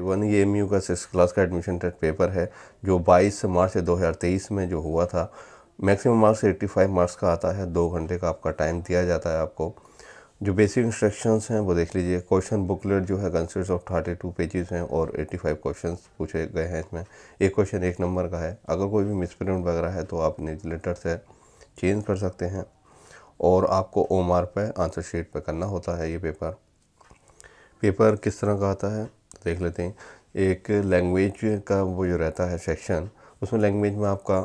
One ये M U का six class का एडमिशन टेस्ट पेपर है जो 22 मार्च 2023 में जो हुआ था मैक्सिमम मार्क्स 85 मार्क्स का आता है दो घंटे का आपका टाइम दिया जाता है आपको जो बेसिक इंस्ट्रक्शंस हैं वो देख लीजिए क्वेश्चन बुकलेट जो है consist of thirty two pages हैं और एट्टी फाइव क्वेश्चन पूछे गए हैं इसमें एक क्वेश्चन एक नंबर का है अगर कोई भी मिसप्रिंट वगैरह है तो आप निज लेटर से चेंज कर सकते हैं और आपको ओम आर आंसर शीट पर करना होता है ये पेपर पेपर किस तरह का आता है देख लेते हैं एक लैंग्वेज का वो जो रहता है सेक्शन उसमें लैंग्वेज में आपका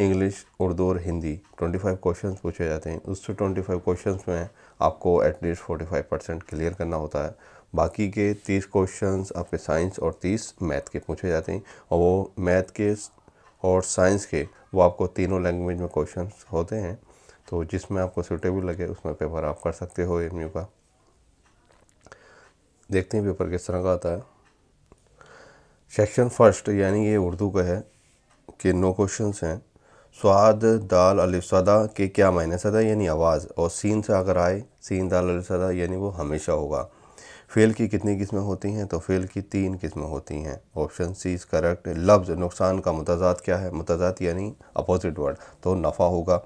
इंग्लिश उर्दू और हिंदी 25 क्वेश्चंस पूछे जाते हैं उस 25 क्वेश्चंस में आपको एटलीस्ट 45 परसेंट क्लियर करना होता है बाकी के 30 क्वेश्चंस आपके साइंस और 30 मैथ के पूछे जाते हैं और वो मैथ के और साइंस के वो आपको तीनों लैंग्वेज में क्वेश्चंस होते हैं तो जिसमें आपको सूटेबल लगे उसमें पेपर आप कर सकते हो एम का देखते हैं पेपर किस तरह का आता है सेक्शन फर्स्ट यानी ये उर्दू का है कि नो क्वेश्चन हैं स्वाद दाल अलिफसदा के क्या मायने सदा यानी आवाज़ और सीन से अगर आए सीन दाल अलिफसदा यानी वो हमेशा होगा फेल की कितनी किस्में होती हैं तो फेल की तीन किस्में होती हैं ऑप्शन सी इज़ करेक्ट लफ्ज़ नुकसान का मतजाद क्या है मतजाद यानी अपोजिट वर्ड तो नफ़ा होगा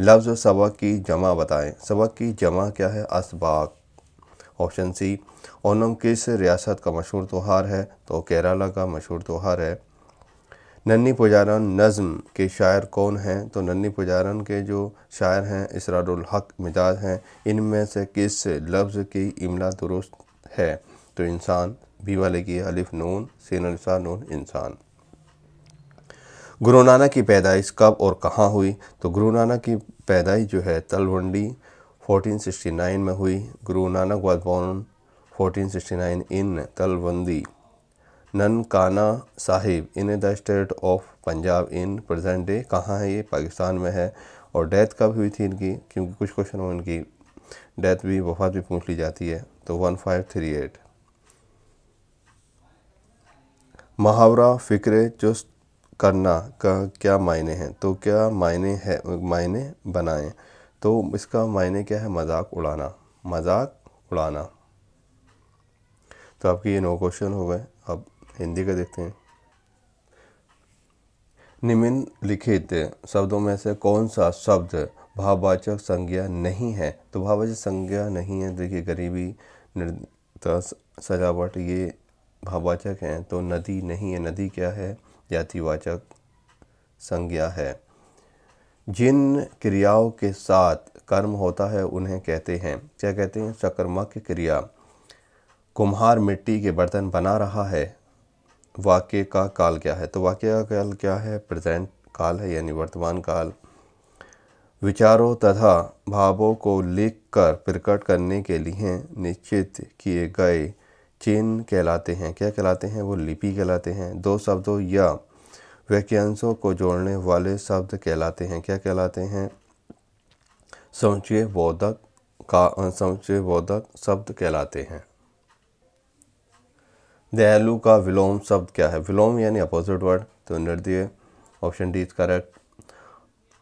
लफ्ज़ सबक की जमा बताएं सबक की जमा क्या है असबाक ऑप्शन सी ओनम किस रियासत का मशहूर त्यौहार है तो केरला का मशहूर त्यौहार है नन्नी पुजारन नज़म के शायर कौन हैं तो नन्नी पुजारन के जो शायर हैं इसरारुल हक मिजाज हैं इनमें से किस लफ्ज़ की इमला दुरुस्त है तो इंसान भी वाले की अलिफ नून सीन अलिसा नून इंसान गुरु नानक की पैदाइश कब और कहाँ हुई तो गुरु नानक की पैदाइश जो है तलवंडी 1469 में हुई Guru Nanak was born 1469 in Talwandi Nankana Sahib in the state of Punjab in present day कहाँ है ये पाकिस्तान में है और डेथ कब हुई थी इनकी क्योंकि कुछ क्वेश्चन में इनकी डेथ भी वफात भी पूछ ली जाती है तो वन फाइव थ्री एट महावरा फ़िक्र चुस्त करना का क्या मायने हैं तो क्या मायने है मायने बनाएं तो इसका मायने क्या है मजाक उड़ाना मजाक उड़ाना तो आपके ये नौ क्वेश्चन हो गए अब हिंदी का देखते हैं निम्नलिखित शब्दों में से कौन सा शब्द भाववाचक संज्ञा नहीं है तो भाववाचक संज्ञा नहीं है देखिए गरीबी निर्दता सजावट ये भाववाचक हैं तो नदी नहीं है नदी क्या है जातिवाचक संज्ञा है जिन क्रियाओं के साथ कर्म होता है उन्हें कहते हैं क्या कहते हैं सकर्मक क्रिया कुम्हार मिट्टी के बर्तन बना रहा है वाक्य का काल क्या है तो वाक्य का काल क्या है प्रेजेंट काल है यानी वर्तमान काल विचारों तथा भावों को लिख कर प्रकट करने के लिए निश्चित किए गए चिन्ह कहलाते हैं क्या कहलाते हैं वो लिपि कहलाते हैं दो शब्दों या वाक्यांशों को जोड़ने वाले शब्द कहलाते हैं क्या कहलाते हैं समुचय बोधक का समुचय बोधक शब्द कहलाते हैं दयालु का विलोम शब्द क्या है विलोम यानी अपोजिट वर्ड तो निर्दय option D is correct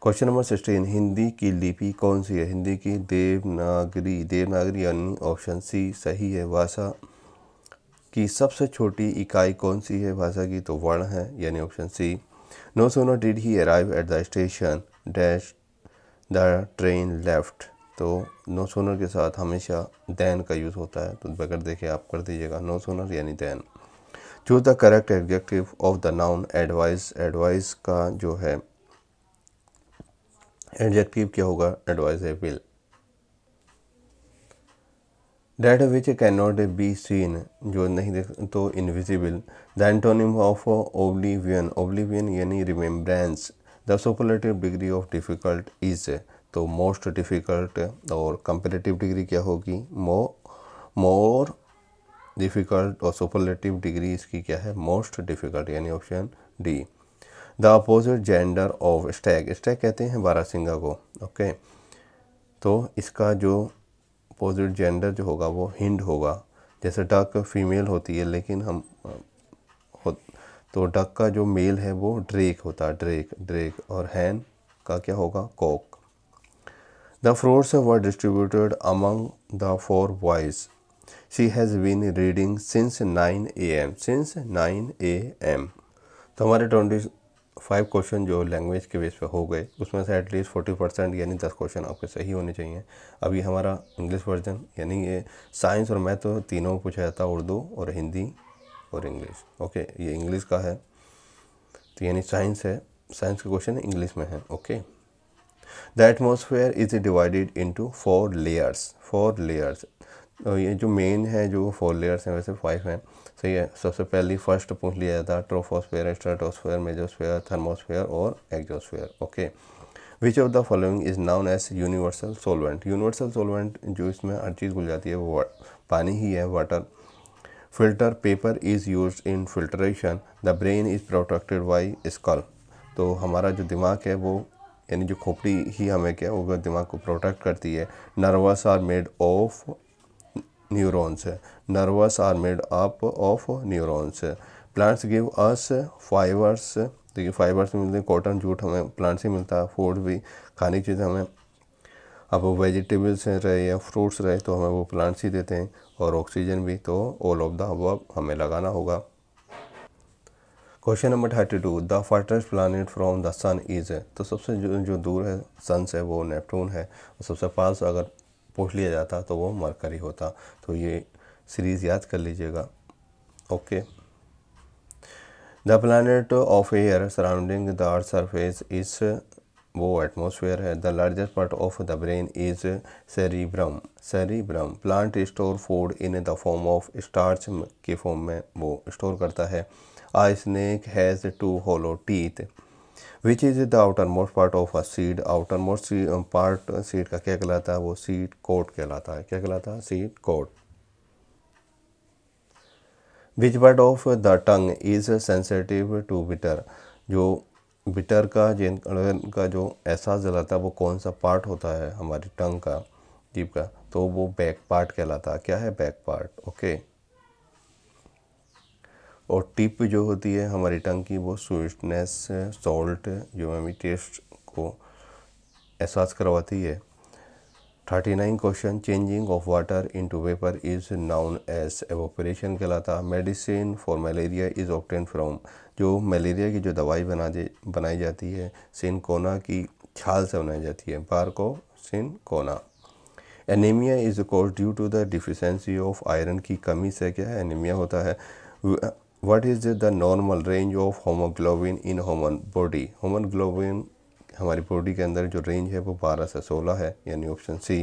question number sixteen Hindi की लिपि कौन सी है हिंदी की देवनागरी देवनागरी यानी ऑप्शन सी सही है भाषा की सबसे छोटी इकाई कौन सी है भाषा की तो वर्ण है यानी option C no sooner did he arrive at the station dash the train left तो नो सोनर के साथ हमेशा दैन का यूज़ होता है तो बगैर देखे आप कर दीजिएगा नो सोनर यानी दैन जो the correct adjective of the noun advice advice का जो है एडजेक्टिव क्या होगा बिल which can not be seen जो नहीं देख तो invisible the antonym of oblivion oblivion यानी remembrance the superlative degree of difficult is तो मोस्ट डिफ़िकल्ट और कंपेरेटिव डिग्री क्या होगी मो मोर डिफ़िकल्ट और सुपरलेटिव डिग्री इसकी क्या है मोस्ट डिफ़िकल्ट यानी option D the opposite gender of stag Stag कहते हैं बारासिंगा सिंगा को ओके तो इसका जो अपोजिट जेंडर जो होगा वो हिंड होगा जैसे डक फीमेल होती है लेकिन हम हो तो डक का जो मेल है वो ड्रेक होता है ड्रेक ड्रेक और हैन का क्या होगा cock the fruits were distributed among the four boys she has been reading since nine A M since nine A M तो हमारे ट्वेंटी फाइव क्वेश्चन जो लैंग्वेज के बेस पे हो गए उसमें से एटलीस्ट फोर्टी परसेंट यानी दस क्वेश्चन आपके सही होने चाहिए अभी हमारा इंग्लिश वर्जन यानी ये साइंस और मैथ तो तीनों पूछा जाता है उर्दू और हिंदी और इंग्लिश ओके ये इंग्लिश का है तो यानी साइंस है साइंस के क्वेश्चन इंग्लिश में है okay the atmosphere is divided into four layers four layers ये जो मेन है जो फोर लेयर्स हैं वैसे फाइव हैं सही है सबसे पहली फर्स्ट पूछ लिया जाता है ट्रोफोस्फेयर स्ट्रेटोस्फेयर मेजोस्फेयर थर्मोस्फेयर और exosphere okay which of the following is known as universal solvent universal solvent जो इसमें हर चीज़ घुल जाती है वो पानी ही है water filter paper is use in filtration the brain is protected by skull तो हमारा जो दिमाग है वो यानी जो खोपड़ी ही हमें क्या होगा दिमाग को प्रोटेक्ट करती है nerves are made of neurons nerves are made up of neurons plants give us fibres देखिए फाइबर्स मिलते हैं कॉटन जूट हमें प्लांट से मिलता है फूड भी खाने की चीज़ें हमें अब वेजिटेबल्स रहे या फ्रूट्स रहे तो हमें वो प्लांट्स ही देते हैं और ऑक्सीजन भी तो ऑल ऑफ द अब हमें लगाना होगा question number thirty two the farthest planet from the sun is है तो सबसे जो जो दूर है सन से वो नेपटून है सबसे पास अगर पूछ लिया जाता तो वो मरकरी होता तो ये सीरीज़ याद कर लीजिएगा okay the planet of air surrounding the earth surface is वो एटमोसफेयर है the largest part of the brain is cerebrum cerebrum plant store food in the form of starch के फॉर्म में वो स्टोर करता है a snake has two hollow teeth which is the outer most part of a seed outer most part seed का क्या कहलाता है वो सीड कोट कहलाता है क्या कहलाता है seed coat which part of the tongue is sensitive to bitter जो बिटर का जिन का जो एहसास दिलाता है वो कौन सा पार्ट होता है हमारी टंग का जीप का तो वो बैक पार्ट कहलाता है क्या है बैक पार्ट ओके okay. और टिप जो होती है हमारी टंग की वो स्वीटनेस सॉल्ट जो हमें टेस्ट को एहसास करवाती है thirty nine question changing of water in to vapour is known as evaporation कहलाता medicine for malaria is obtain from जो मलेरिया की जो दवाई बना बनाई जाती है सिनकोना की छाल से बनाई जाती है बारको cinchona anaemia is cause due to the deficiency of iron की कमी से क्या है एनीमिया होता है what is the normal range of haemoglobin in human body haemoglobin हमारी बॉडी के अंदर जो रेंज है वो 12 से 16 है यानी option C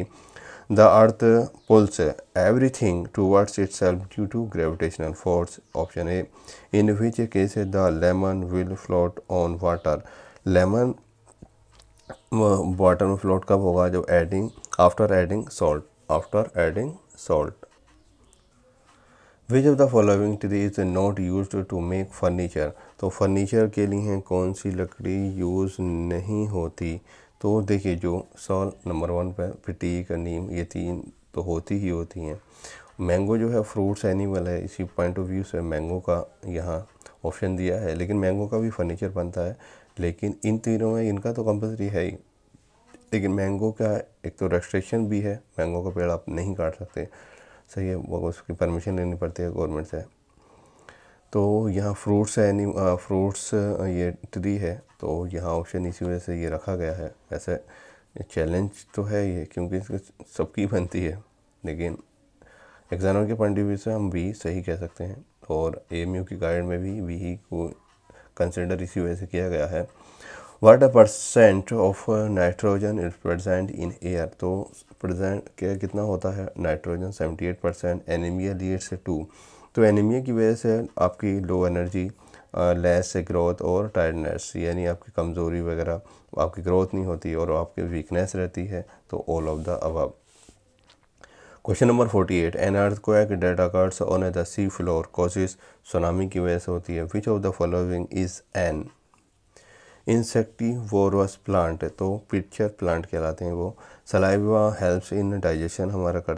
the earth pulls every to towards itself due to gravitational force option A in which case the lemon will float on water lemon water में फ्लोट कब होगा जब adding after adding salt after adding salt which of the following tree is not use to make furniture तो furniture के लिए कौन सी लकड़ी use नहीं होती तो देखिए जो सॉल नंबर वन पर का नीम ये तीन तो होती ही होती हैं मैंगो जो है फ्रूट्स एनिमल है इसी पॉइंट ऑफ व्यू से मैंगो का यहाँ ऑप्शन दिया है लेकिन मैंगो का भी फर्नीचर बनता है लेकिन इन तीनों में इनका तो कंपलसरी है ही लेकिन मैंगो का एक तो रजिस्ट्रेशन भी है मैंगो का पेड़ आप नहीं काट सकते सही है वो उसकी परमिशन लेनी पड़ती है गवर्नमेंट से तो यहाँ फ्रूट्स है एनी फ्रूट्स ये ट्री है तो यहाँ ऑप्शन इसी वजह से ये रखा गया है वैसे चैलेंज तो है ये क्योंकि सबकी बनती है लेकिन एग्ज़ाम के पॉइंट ऑफ व्यू से हम वी सही कह सकते हैं और ए की गाइड में भी वी को कंसिडर इसी वजह से किया गया है what a percent of nitrogen is present in air तो प्रजेंट क्या कितना होता है nitrogen seventy eight percent anaemia lead से टू तो एनीमिया की वजह से आपकी लो एनर्जी लेस ग्रोथ और टायर्डनेस यानी आपकी कमज़ोरी वगैरह आपकी ग्रोथ नहीं होती और आपकी वीकनेस रहती है तो ऑल ऑफ द अब question number forty eight an earthquake that occurs on the sea floor कोशिश सुनामी की वजह से होती है which of the following is an insectivorous plant तो पिक्चर प्लांट कहलाते हैं वो सलाइवा हेल्प्स इन डाइजेशन हमारा कर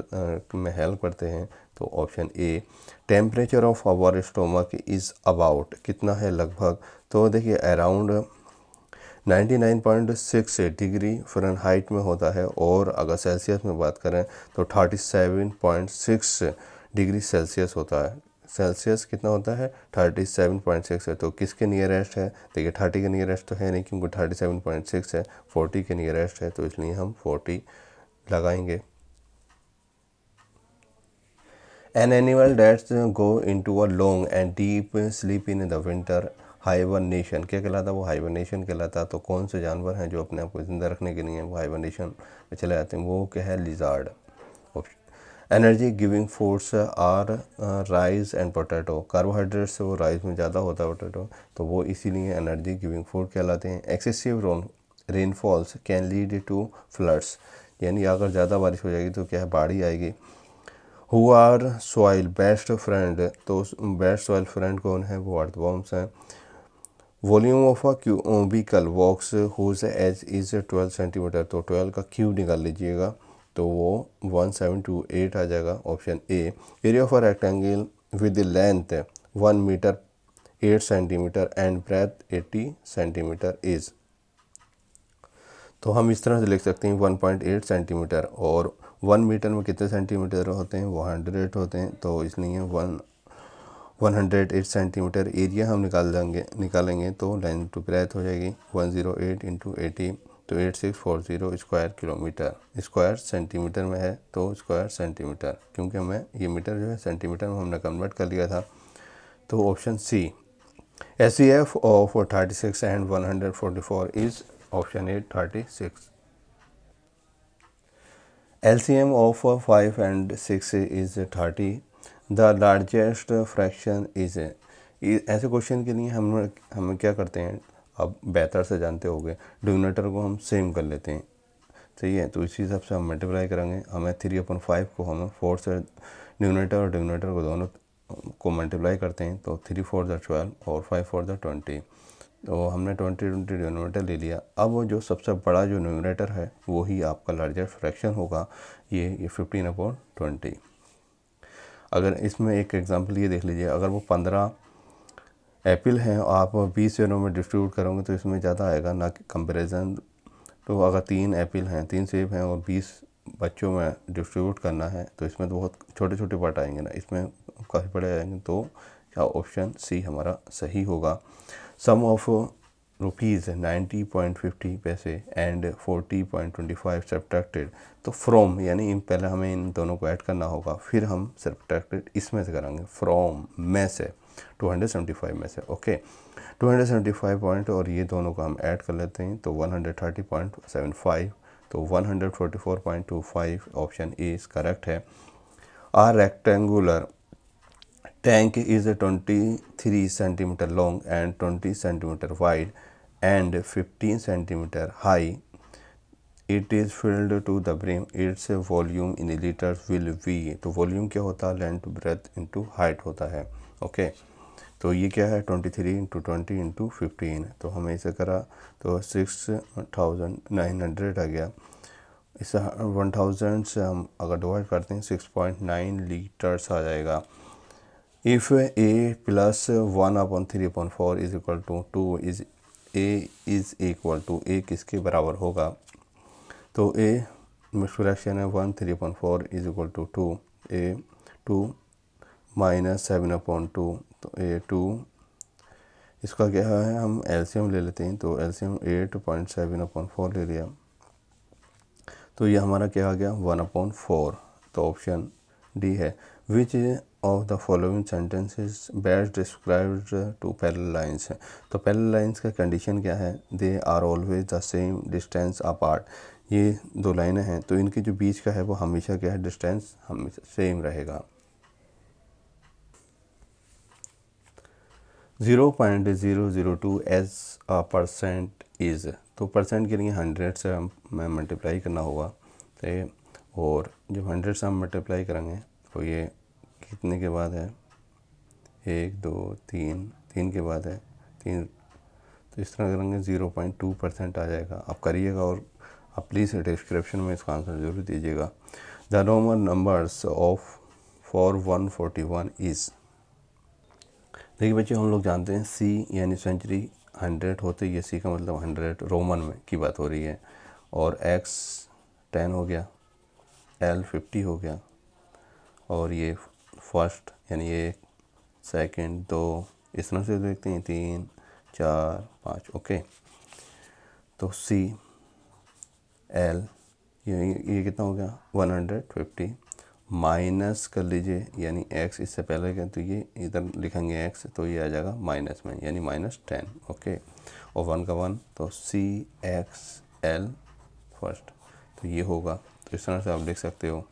आ, में हेल्प करते हैं तो option A temperature of our stomach is about कितना है लगभग तो देखिए अराउंड 99.6 डिग्री फ़ारेनहाइट में होता है और अगर सेल्सियस में बात करें तो 37.6 डिग्री सेल्सियस होता है सेल्सियस कितना होता है थर्टी सेवन पॉइंट सिक्स है तो किसके नियरेस्ट है देखिए थर्टी के नियरेस्ट तो है नहीं क्योंकि थर्टी सेवन पॉइंट सिक्स है फोर्टी के नियरेस्ट है तो इसलिए हम फोर्टी लगाएंगे An animal go in to a long and deep sleep in the winter hibernation क्या कहलाता वो हाइबरनेशन कहलाता तो कौन से जानवर हैं जो अपने आप को ज़िंदा रखने के लिए वो हाइबरनेशन में चले जाते हैं वो क्या है lizard energy giving force are rice and potato carbohydrate से वो राइस में ज़्यादा होता है पोटैटो तो वो इसीलिए एनर्जी गिविंग फोर्स कहलाते हैं excessive rain rainfalls can lead to floods यानी अगर ज़्यादा बारिश हो जाएगी तो क्या है बाढ़ी आएगी who are soil best friend तो बेस्ट सॉइल फ्रेंड कौन है वो अर्थवॉर्म्स हैं volume of a cubical box whose edge is twelve centimetre तो ट्वेल्व का क्यूब निकाल लीजिएगा तो वो 1728 आ जाएगा option A area of a rectangle with length one metre eight centimetre and breadth eighty centimetre is तो हम इस तरह से लिख सकते हैं 1.8 सेंटीमीटर और वन मीटर में कितने सेंटीमीटर होते हैं वो हंड्रेड होते हैं तो इसलिए one one hundred eight centimetre area हम निकाल देंगे निकालेंगे तो लेंथ टू ब्रेथ हो जाएगी one zero eight into eighty तो eight six four zero square kilometre square centimetre में है तो स्क्वायर सेंटीमीटर क्योंकि हमें ये मीटर जो है सेंटीमीटर में हमने कन्वर्ट कर लिया था तो option C S C F of thirty six and one hundred forty four is option A thirty six L C M of five and six is thirty the largest fraction is ऐसे question के लिए हम हम क्या करते हैं आप बेहतर से जानते होंगे डिनोमीटर को हम सेम कर लेते हैं सही है तो इसी हिसाब से हम मल्टीप्लाई करेंगे हमें थ्री अपन फाइव को हमें फोर से डिनोमीटर और डिनोमीटर को दोनों को मल्टीप्लाई करते हैं तो थ्री फोर द ट्वेल्व और फाइव फोर द ट्वेंटी तो हमने ट्वेंटी ट्वेंटी डिनोमेटर ले लिया अब वो जो सबसे बड़ा जो न्यूमिनेटर है वो ही आपका लार्जेस्ट फ्रैक्शन होगा ये ये फिफ्टीन अपॉन ट्वेंटी अगर इसमें एक एग्जांपल ये देख लीजिए अगर वो पंद्रह एप्पल है आप बीस सेवनों में डिस्ट्रीब्यूट करोगे तो इसमें ज़्यादा आएगा ना कि कंपेरिजन तो अगर तीन एप्पल हैं तीन सेब हैं और बीस बच्चों में डिस्ट्रीब्यूट करना है तो इसमें तो बहुत छोटे छोटे पार्ट आएंगे ना इसमें काफ़ी बड़े आएंगे तो क्या ऑप्शन सी हमारा सही होगा sum of rupees ninety point fifty paise and forty point twenty five subtracted तो फ्रॉम यानी पहले हमें इन दोनों को ऐड करना होगा फिर हम सब्ट्रैक्टेड इसमें से करेंगे फ्रॉम में से टू हंड्रेड सेवेंटी फाइव में से okay two hundred seventy five point और ये दोनों को हम ऐड कर लेते हैं तो one hundred thirty point seven five तो one hundred forty four point two five option A is correct है a rectangular tank is twenty three centimetre long and twenty centimetre wide and 15 centimeter high it is filled to the brim its volume in litre will we तो volume क्या होता है length breadth into height होता है okay okay. तो ये क्या है twenty three into twenty into fifteen तो हमें इसे करा तो सिक्स थाउजेंड नाइन हंड्रेड आ गया इसे वन थाउजेंड से हम अगर डिवाइड करते हैं सिक्स पॉइंट नाइन लीटर्स आ जाएगा if A plus one upon three upon four is equal to two is A is equal to A किसके बराबर होगा तो ए मशन है one three point four is equal to two A two minus seven upon two तो A to इसका क्या है हम एलसीएम ले लेते हैं तो LCM eight point seven upon four ले लिया तो ये हमारा क्या आ गया वन अपॉइंट फोर तो ऑप्शन डी है which of the following sentences best described two parallel lines हैं तो पैरल लाइन्स का कंडीशन क्या है they are always the same distance apart ये दो लाइनें हैं तो इनके जो बीच का है वो हमेशा क्या है डिस्टेंस हमेशा सेम रहेगा zero point zero zero two as a percent is तो परसेंट के लिए हंड्रेड से हमें मल्टीप्लाई करना होगा तो और जब हंड्रेड से हम मल्टीप्लाई करेंगे तो ये कितने के बाद है एक दो तीन तीन के बाद है तीन तो इस तरह करेंगे ज़ीरो पॉइंट टू परसेंट आ जाएगा आप करिएगा और आप प्लीज़ डिस्क्रिप्शन में इसका आंसर जरूर दीजिएगा the Roman numbers of for one forty one is देखिए बच्चे हम लोग जानते हैं सी यानी सेंचुरी हंड्रेड होते ये सी का मतलब हंड्रेड रोमन में की बात हो रही है और एक्स टेन हो गया एल फिफ्टी हो गया और ये फर्स्ट यानी एक सेकंड दो इस तरह से देखते हैं तीन चार पाँच ओके तो सी एल ये ये कितना हो गया वन हंड्रेड फिफ्टी माइनस कर लीजिए यानी एक्स इससे पहले क्या तो ये इधर लिखेंगे एक्स तो ये आ जाएगा माइनस में यानी माइनस टेन ओके और वन का वन तो सी एक्स एल फर्स्ट तो ये होगा तो इस तरह से आप लिख सकते हो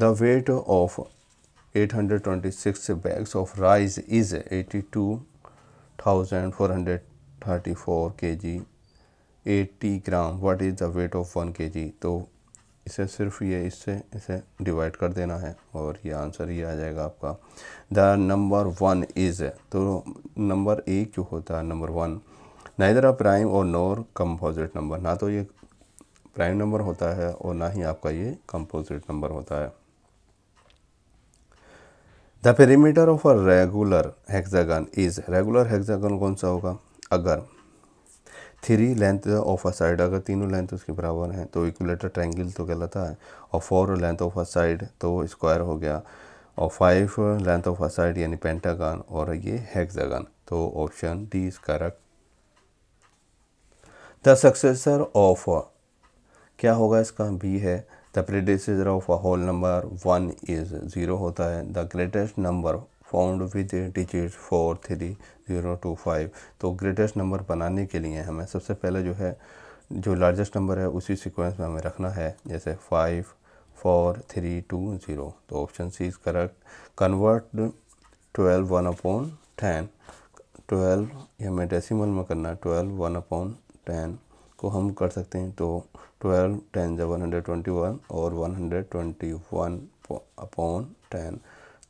the weight of 826 bags of rice is 82,434 kg 80 gram what is the weight of one K G तो इसे सिर्फ ये इससे इसे डिवाइड कर देना है और ये आंसर ये आ जाएगा आपका द नंबर वन इज़ तो नंबर एक जो होता है number one neither a prime और नोर कंपोजिट नंबर ना तो ये प्राइम नंबर होता है और ना ही आपका ये कंपोजिट नंबर होता है the perimeter of a regular hexagon is regular hexagon कौन सा होगा अगर three length of a side अगर तीनों लेंथ उसके बराबर हैं तो इक्विलेटर ट्रायंगल तो कहलाता है और four length of a side तो स्क्वायर हो गया और five length of a side यानी पेंटागन और ये हेक्सागन तो option D is correct the successor of क्या होगा इसका बी है the predecessor of a whole number one is zero होता है the greatest number found with digit four three zero two five तो ग्रेटेस्ट नंबर बनाने के लिए हमें सबसे पहले जो है जो लार्जेस्ट नंबर है उसी सीक्वेंस में हमें रखना है जैसे five four three two zero तो option C is correct convert twelve one upon ten twelve हमें डेसीमल में करना है ट्वेल्व वन अपॉन टेन को हम कर सकते हैं तो ट्वेल्व टेन जब वन और 121 अपॉन 10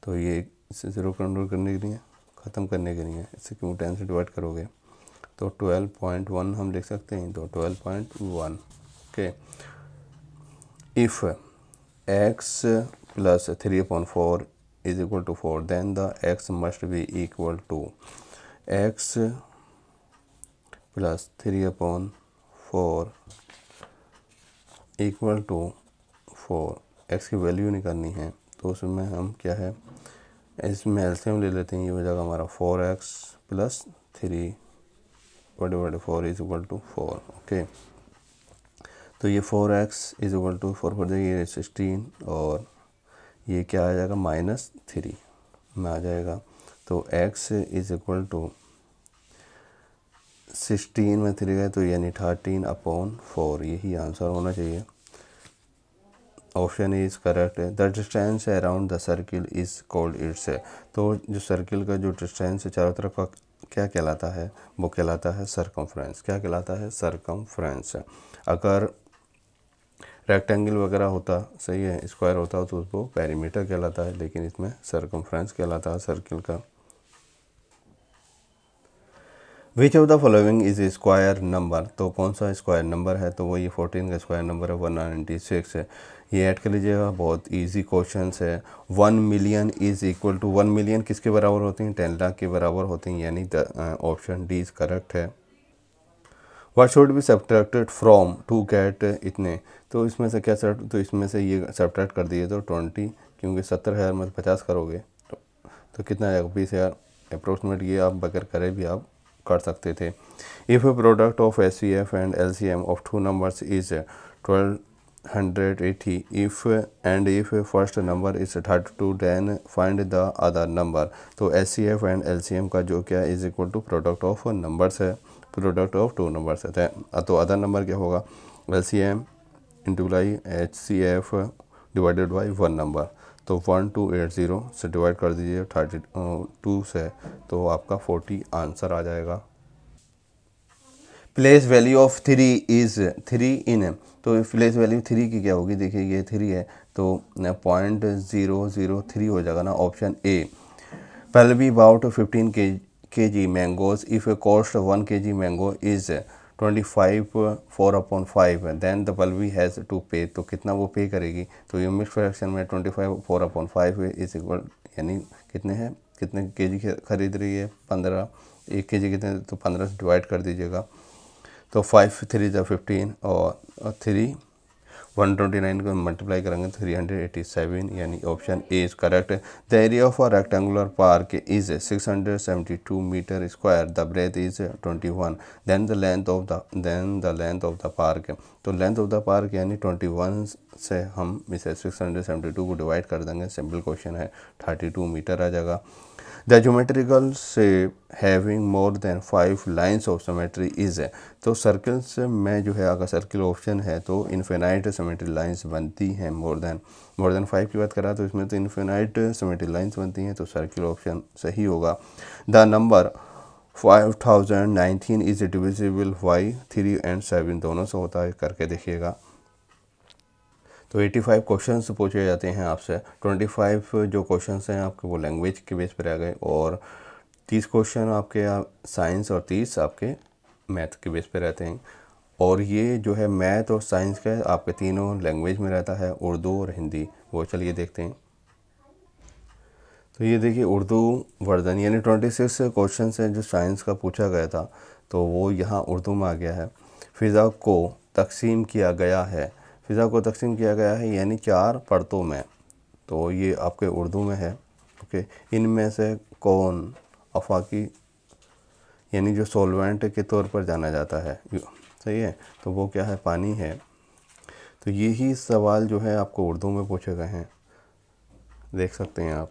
तो ये इसे ज़ीरो कंट्रोल करने के लिए ख़त्म करने के लिए इससे क्यों टेन से डिवाइड करोगे तो 12.1 हम देख सकते हैं तो 12.1 okay if X plus three upon four is equal to four then the X must be equal to X plus three upon four equal to four X की वैल्यू निकालनी है तो उसमें हम क्या है इसमें एल्सियम ले लेते हैं ये हो जाएगा हमारा फोर एक्स प्लस थ्री बड़े बड़े four is equal to four okay तो ये four X is equal to four four ये सिक्सटीन और ये क्या आ जाएगा माइनस थ्री में आ जाएगा तो x is equal to sixteen में थ्री है तो यानी थर्टीन अपॉन फोर यही आंसर होना चाहिए option is correct the distance around the circle is called it's है तो जो सर्किल का जो डिस्टेंस है चारों तरफ का क्या कहलाता है वो कहलाता है सरकमफ्रेंस क्या कहलाता है सरकमफ्रेंस अगर रेक्टेंगल वगैरह होता सही है स्क्वायर होता तो उसको पैरीमीटर कहलाता है लेकिन इसमें सरकमफ्रेंस कहलाता है सर्किल का which of the following is square number तो कौन सा स्क्वायर नंबर है तो वो ये फोर्टीन का स्क्वायर नंबर है वन नाइन्टी सिक्स है ये ऐड कर लीजिएगा बहुत इजी क्वेश्चन है one million is equal to one million किसके बराबर होती हैं टेन लाख के बराबर होती हैं यानी ऑप्शन डी इज़ करेक्ट है what should be subtracted from to get इतने तो इसमें से क्या तो इसमें से ये सब्ट्रैक्ट कर दिए तो ट्वेंटी क्योंकि सत्तर हज़ार में मतलब पचास करोगे तो, तो कितना आएगा बीस हज़ार अप्रोक्सीमेट ये आप बगैर करें भी आप कर सकते थे if a product of S C F and L C M of two numbers is twelve hundred eighty if and if first number is thirty two then find the other number तो S C F and L C M का जो क्या is equal to product of numbers है product of two numbers है तो other तो number क्या होगा L C M into by H C F divided by one number तो वन टू एट ज़ीरो से डिवाइड कर दीजिए थर्टी टू से तो आपका फोर्टी आंसर आ जाएगा place value of three is three in तो प्लेस वैल्यू थ्री की क्या होगी देखिए ये थ्री है तो पॉइंट ज़ीरो ज़ीरो थ्री हो जाएगा ना ऑप्शन ए पहले भी about fifteen K G mangoes if a cost one K G mango is twenty five four upon five है then the Pallavi has to pay तो कितना वो पे करेगी तो मिक्स फ्रैक्शन में twenty five four upon five is equal यानी कितने हैं कितने के जी खरीद रही है पंद्रह एक के जी कितने तो पंद्रह से डिवाइड कर दीजिएगा तो फाइव थ्री ज़ा फिफ्टीन और थ्री वन ट्वेंटी नाइन को मल्टीप्लाई करेंगे थ्री हंड्रेड एटी सेवन यानी option A is correct the area of a rectangular park is six hundred seventy two metre square the breadth is twenty one than the length of the than the length of the park तो length of the park यानी twenty one से हम इसे six hundred seventy two को divide कर देंगे simple question है thirty two metre आ जाएगा द जोमेट्रिकल तो से having more than five lines of symmetry is है तो सर्कल्स में जो है अगर सर्किल ऑप्शन है तो इन्फेनाइट समेट्री लाइन्स बनती हैं more than more than five की बात करा तो इसमें तो इन्फेनाइट समेट्री लाइन्स बनती हैं तो सर्किल ऑप्शन सही होगा the number five thousand nineteen is divisible by three and seven दोनों से होता है करके देखिएगा तो 85 क्वेश्चन पूछे जाते हैं आपसे 25 जो क्वेश्चन हैं आपके वो लैंग्वेज के बेस पर आ गए और 30 क्वेश्चन आपके साइंस और 30 आपके मैथ के बेस पर रहते हैं और ये जो है मैथ और साइंस का आपके तीनों लैंग्वेज में रहता है उर्दू और हिंदी वो चलिए देखते हैं तो ये देखिए उर्दू वर्जन यानी ट्वेंटी सिक्स क्वेश्चन है जो साइंस का पूछा गया था तो वो यहाँ उर्दू में आ गया है फ़िज़ा को तकसीम किया गया है फ़िज़ा को तकसीम किया गया है यानी चार परतों में तो ये आपके उर्दू में है ओके इनमें से कौन अफाकी यानी जो सोलवेंट के तौर पर जाना जाता है सही है तो वो क्या है पानी है तो यही सवाल जो है आपको उर्दू में पूछे गए हैं देख सकते हैं आप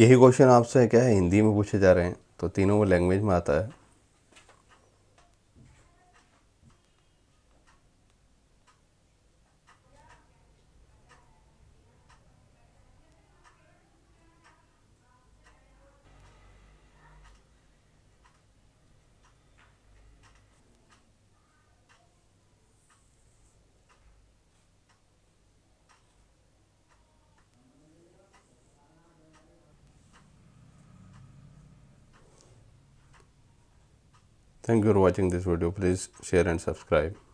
यही क्वेश्चन आपसे क्या है हिंदी में पूछे जा रहे हैं तो तीनों वो लैंग्वेज में आता है Thank you for watching this video. Please share and subscribe.